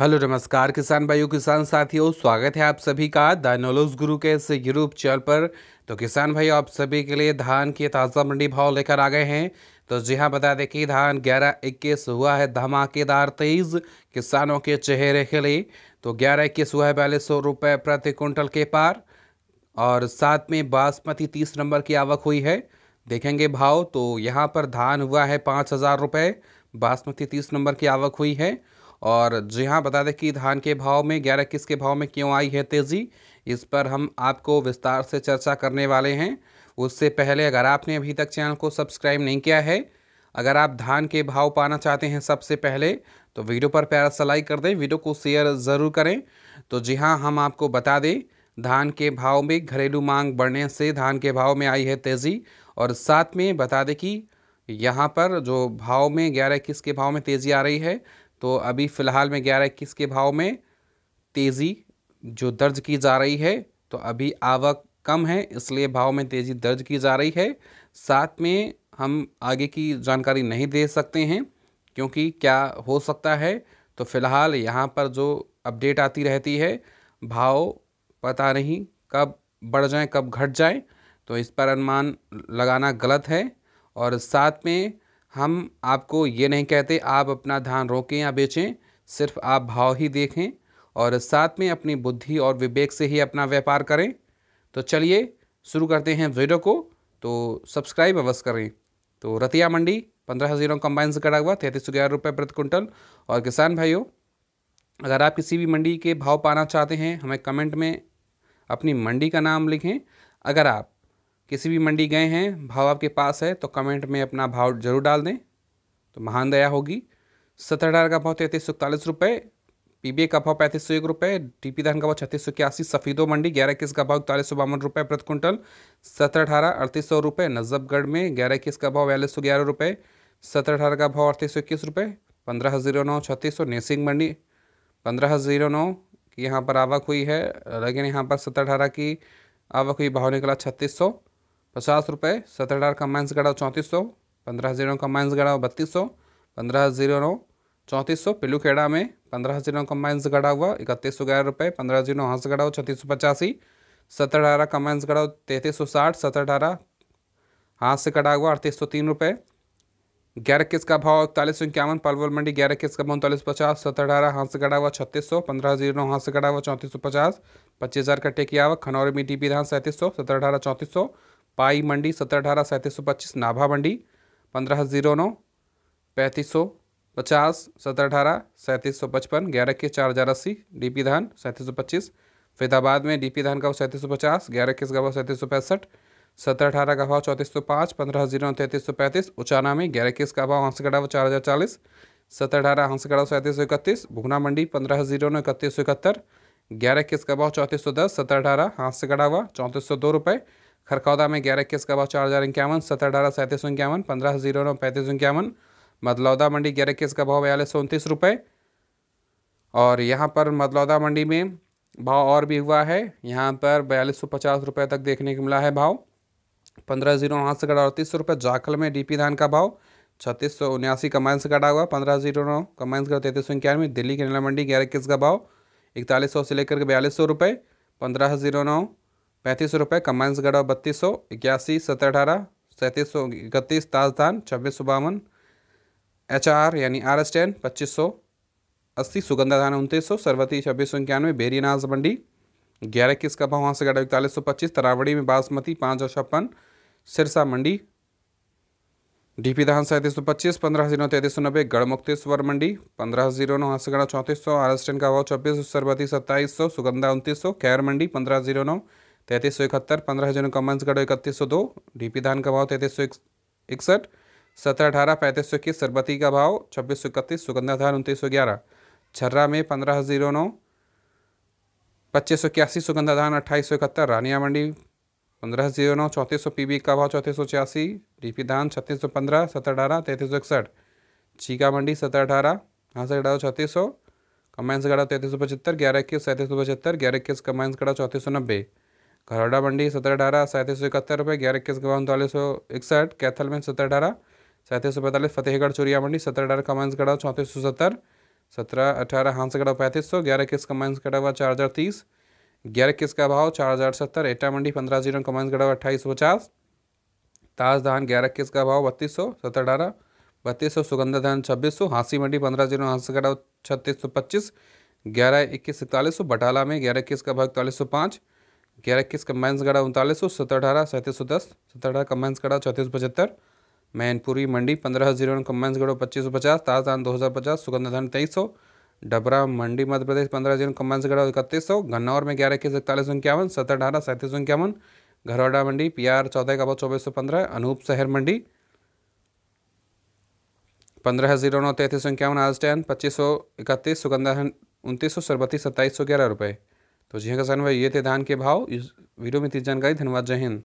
hello नमस्कार किसान भाइयों किसान साथियों स्वागत है आप सभी का द नॉलेज गुरु के इस यूट्यूब चैनल पर तो किसान भाइयों आप सभी के लिए धान के ताज़ा मंडी भाव लेकर आ गए हैं तो जी हाँ बता दें कि धान ग्यारह इक्कीस हुआ है धमाकेदार तेज किसानों के चेहरे खिले तो ग्यारह इक्कीस हुआ है बयालीस सौ रुपये प्रति कुंटल के पार और साथ में बासमती तीस नंबर की आवक हुई है देखेंगे भाव तो यहाँ पर धान हुआ है पाँच हज़ार रुपये बासमती तीस नंबर की आवक हुई है और जी हाँ बता दें कि धान के भाव में ग्यारह किस के भाव में क्यों आई है तेज़ी इस पर हम आपको विस्तार से चर्चा करने वाले हैं उससे पहले अगर आपने अभी तक चैनल को सब्सक्राइब नहीं किया है अगर आप धान के भाव पाना चाहते हैं सबसे पहले तो वीडियो पर प्यारा सा लाइक कर दें वीडियो को शेयर ज़रूर करें तो जी हाँ हम आपको बता दें धान के भाव में घरेलू मांग बढ़ने से धान के भाव में आई है तेज़ी और साथ में बता दें कि यहाँ पर जो भाव में ग्यारह इक्कीस के भाव में तेज़ी आ रही है तो अभी फ़िलहाल में ग्यारह इक्कीस के भाव में तेज़ी जो दर्ज की जा रही है तो अभी आवक कम है इसलिए भाव में तेज़ी दर्ज की जा रही है साथ में हम आगे की जानकारी नहीं दे सकते हैं क्योंकि क्या हो सकता है तो फ़िलहाल यहाँ पर जो अपडेट आती रहती है भाव पता नहीं कब बढ़ जाए कब घट जाए तो इस पर अनुमान लगाना गलत है और साथ में हम आपको ये नहीं कहते आप अपना धान रोकें या बेचें सिर्फ आप भाव ही देखें और साथ में अपनी बुद्धि और विवेक से ही अपना व्यापार करें तो चलिए शुरू करते हैं वीडियो को तो सब्सक्राइब अवश्य करें तो रतिया मंडी पंद्रह हज़ारों कम्बाइन से कटा हुआ तैंतीस सौ ग्यारह रुपये प्रति कुंटल और किसान भाइयों अगर आप किसी भी मंडी के भाव पाना चाहते हैं हमें कमेंट में अपनी मंडी का नाम लिखें अगर आप किसी भी मंडी गए हैं भाव आपके पास है तो कमेंट में अपना भाव जरूर डाल दें तो महान दया होगी सत्रह डार का भाव तैंतीस सौ इकतालीस रुपये पीबीए का भाव पैंतीस सौ एक रुपये डी पी धान का भाव छत्तीस सौ इक्यासी सफ़ीदो मंडी ग्यारह इक्कीस का भाव इकतालीस सौ बावन रुपये प्रति क्विंटल सत्रह अठारह अड़तीस सौ रुपये नजफगढ़ में ग्यारह इक्कीस का भाव बयालीस सौ ग्यारह रुपये सत्रह अठारह का भाव अड़तीस सौ इक्कीस रुपये पंद्रह जीरो नौ छत्तीस सौ नेसिंग मंडी पंद्रह जीरो नौ की यहाँ पर आवक हुई है लेकिन यहाँ पर सत्रह अठारह की आवक हुई भाव निकला छत्तीस सौ पचास रुपये सत्रह अठारह का माइनस गढ़ाओ चौंतीस सौ पंद्रह जीरो का माइनस गढ़ाओ बत्तीस सौ पंद्रह जीरो नौ चौंतीस सौ पिल्लू खेड़ा में पंद्रह जीरो का माइनस गढ़ा हुआ इकतीस सौ ग्यारह रुपये पंद्रह जीरो हाथ से हुआ छत्तीस सौ पचासी सत्रह अठारह का माइनस गढ़ाओ तैंतीस सौ साठ सत्रह अठारह हाथ से कटा हुआ अड़तीस सौ तीन रुपये ग्यारह किस का भाव इकतालीस सौ इक्यावन पलवल मंडी ग्यारह किस का भाव उनतालीस पचास सत्रह अठारह हाथ से कटा हुआ छत्तीस सौ पंद्रह जीरो नौ हाथ से कटा हुआ चौंतीस सौ पचास पच्चीस हज़ार का टेकिया हुआ खनौरी में डी रहा सैंतीस सौ सत्रह अठारह चौंतीस सौ पाई मंडी सत्रह अठारह सैंतीस सौ पच्चीस नाभा मंडी पंद्रह जीरो नौ पैंतीस सौ पचास सत्रह अठारह सैंतीस सौ पचपन ग्यारह के चार हज़ार अस्सी डी पी धान सैंतीस सौ पच्चीस फरीदाबाद में डी पी धान का भाव सैंतीस सौ पचास ग्यारह किस का भाव सैंतीस सौ पैंसठ सत्रह अठारह का भाव चौंतीस सौ पाँच पंद्रह जीरो नौ तैंतीस सौ पैंतीस उचाना में ग्यारह किस का भाव हंसगढ़ा वो चार हज़ार चालीस सत्रह अठारह हंसगढ़ा सैंतीस सौ इकतीस भुगना मंडी पंद्रह जीरो नौ इकतीस सौ इकहत्तर ग्यारह किस का भाव चौंतीस सौ दस सत्रह अठारह हंसगढ़ा हुआ चौंतीस सौ दो रुपये खरखौदा में ग्यारह इक्कीस का भाव चार हज़ार इक्यावन सत्रह अठारह सैंतीस सौ इक्यावन पंद्रह जीरो नौ पैंतीस सौ इक्यावन मदलौदा मंडी ग्यारह इक्कीस का भाव बयालीस सौ उनतीस रुपये और यहाँ पर मदलौदा मंडी में भाव और भी हुआ है यहाँ पर बयालीस सौ पचास रुपये तक देखने को मिला है भाव पंद्रह जीरो वहाँ से कटा अड़तीस सौ रुपये जाखल में पी धान का भाव छत्तीस सौ उन्यासी कमाइन से कटा हुआ पंद्रह जीरो नौ कमाइन से तैंतीस सौ इक्यानवे दिल्ली की नीला मंडी ग्यारह इक्कीस का भाव इकतालीस सौ से लेकर के बयालीस सौ रुपये पंद्रह जीरो नौ पैंतीस रुपये कमांसगढ़ और बत्तीस सौ इक्यासी सत्रह अठारह सैंतीस सौ इकतीस ताजधान छब्बीस सौ बावन एच आर यानी आर एस टेन पच्चीस सौ अस्सी सुगंधा धान उनतीस सौ सरवती छब्बीस सौ इक्यानवे बेरी अनाज मंडी ग्यारह किस का भाव वहाँ से गढ़ा इकतालीस सौ पच्चीस तरावड़ी में बासमती पाँच सौ छप्पन सिरसा मंडी डी पी धान सैंतीस सौ पच्चीस पंद्रह जीरो तैंतीस सौ नब्बे गढ़मुक्तेश्वर मंडी पंद्रह जीरो नौ हंसगढ़ चौंतीस सौ एस टेन का भाव छब्बीस सौ सत्ताईस सौ सुगंधा उनतीस सौ खैर मंडी पंद्रह जीरो नौ तैंतीस सौ इकहत्तर पंद्रह हजार इक्यावनगढ़ इकतीस सौ दो डी धान का भाव तैंतीस सौ इकसठ सत्रह अठारह पैंतीस सौ इक्कीस सरबती का भाव छब्बीस सौ इकतीस सुगंधा धान उनतीस सौ ग्यारह छर्रा में पंद्रह जीरो नौ पच्चीस सौ इक्यासी सुगंधा धान अट्ठाईस सौ इकहत्तर रानिया मंडी पंद्रह जीरो नौ चौंतीस सौ पी का भाव चौंतीस सौ छियासी डी पी धान छत्तीस सौ पंद्रह सत्रह अठारह तैंतीस सौ इकसठ चीका मंडी सत्रह अठारह से गढ़ाओ छत्तीस सौ कमाइंस गढ़ा तैंतीस सौ पचहत्तर ग्यारह इक्कीस सैंतीस सौ पचहत्तर ग्यारह इक्कीस कमाइंस गढ़ा चौंतीस सौ नब्बे खरौड़ा मंडी सत्रह अठारह सैंतीस सौ इकहत्तर रुपये ग्यारह इक्कीस गवा उनतालीस सौ इकसठ कैथल में सत्रह अठारह सैंतीस सौ पैंतालीस फतेहगढ़ चूरिया मंडी सत्रह अठारह कमांसगढ़ चौंतीस सौ सत्तर सत्रह अठारह हांसगढ़ पैंतीस सौ ग्यारह इक्कीस कमांसगढ़ हुआ चार हज़ार तीस ग्यारह इक्कीस का भाव चार हज़ार सत्तर एटा मंडी पंद्रह जीरो कमांसगढ़ हुआ अट्ठाईस सौ पचास ताज धान ग्यारह इक्कीस का भाव बत्तीस सौ सत्रह अठारह बत्तीस सौ सुगंधा धान छब्बीस सौ हाँसी मंडी पंद्रह जीरो हंसगढ़ छत्तीस सौ पच्चीस ग्यारह इक्कीस इकतालीस सौ बटाला में ग्यारह इक्कीस का भाव इकतालीस सौ पाँच ग्यारह इक्कीस कम्बाइंस गढ़ा उनतालीस सौ सत्रह अठारह सैंतीस सौ दस सत्रह अठारह कम्बाइंस गढ़ा गड़ा चौंतीस पचहत्तर मैनपुरी मंडी पंद्रह जीरो कम्बाइंस गढ़ो पच्चीस सौ पचास ताजान दो हज़ार पचास सुगंधाधान तेईस सौ डबरा मंडी मध्य प्रदेश पंद्रह जीरो कम्बाइंस गढ़ा इकतीस सौ गन्नौर में ग्यारह इक्कीस इकतालीस सौ इक्यावन सत्रह अठारह सैंतीस सौ इक्यावन घरौड़ा मंडी पियार चौदह का बहुत चौबीस सौ पंद्रह अनूप शहर मंडी पंद्रह जीरो नौ तैंतीस सौ इक्यावन आज टेन पच्चीस सौ इकतीस सुगंधाधान उनतीस सौ सरबत्तीस सत्ताईस सौ ग्यारह रुपये तो जी हाँ किसान भाई ये थे धान के भाव इस वीडियो में इतनी जानकारी धन्यवाद जय हिंद